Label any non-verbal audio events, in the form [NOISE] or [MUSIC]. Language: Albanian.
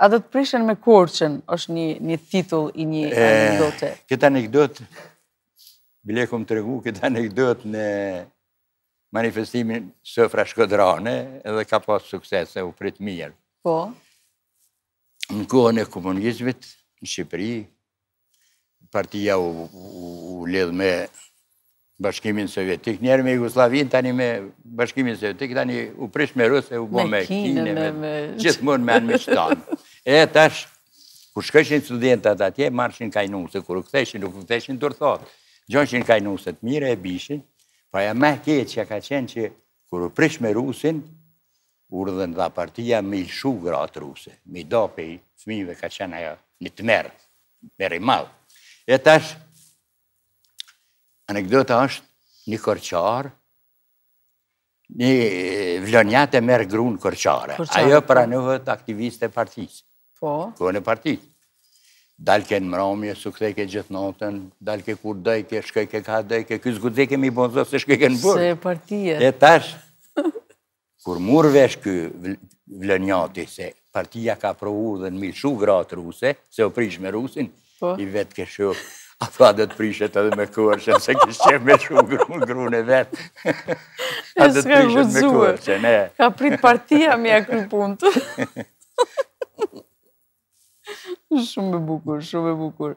A do të prishen me korqen, është një, një titull i një e, anekdote. Këtë anekdote, bilekum të regu, këtë anekdote në manifestimin Sëfra Shkodrane, edhe ka pas sukses e u prit mirë. Po? Në kohën e komunizmit, në Shqipëri, partia u, lidh me bashkimin sovjetik, njerë me Jugoslavin, tani me bashkimin sovjetik, tani u prish me rusë, u bo me, kine, me, me... gjithmonë me anë me shtanë. [LAUGHS] E tash, kur shkëshin studentat atje, marshin kajnuse, kur këtheshin, nuk këtheshin dërthot. Gjonshin kajnuse të mire e bishin, pa ja me keqë që ka qenë që kur prish me rusin, urdhën dha partia me i shu gratë ruse, me i dope i fmive ka qenë ajo një të merë, merë i malë. E tash, anekdota është një kërqarë, një vlonjate merë grunë kërqare, Ajo po. pranuhët aktiviste partisë. Po. Po në partit. Dalë ke në mramje, su këtë e ke gjithë notën, dalë ke kur dhej, ke ke ka dhej, ke kësë gudhej kemi bonzo, se shkëj ke në bërë. Se e E tash, kur murë vesh kë vlënjati, se partia ka provu dhe në milë shu vratë ruse, se o prish me rusin, po. i vetë ke shu, a thua dhe të prishet edhe me kërshën, se kështë qëmë me shu grunë e vetë. A dhe të prishet me kërshën, e. Ka prit partia me e kërë punë të. [LAUGHS] Shumë e bukur, shumë e bukur.